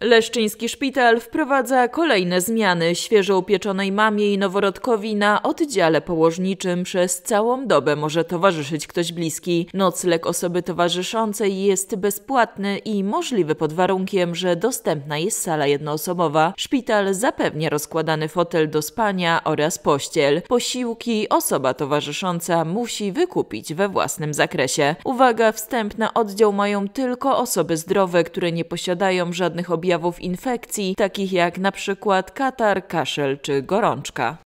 Leszczyński szpital wprowadza kolejne zmiany świeżo upieczonej mamie i noworodkowi na oddziale położniczym przez całą dobę może towarzyszyć ktoś bliski. Nocleg osoby towarzyszącej jest bezpłatny i możliwy pod warunkiem, że dostępna jest sala jednoosobowa. Szpital zapewnia rozkładany fotel do spania oraz pościel. Posiłki osoba towarzysząca musi wykupić we własnym zakresie. Uwaga, wstęp na oddział mają tylko osoby zdrowe, które nie posiadają żadnych obiektów objawów infekcji, takich jak na przykład, katar, kaszel czy gorączka.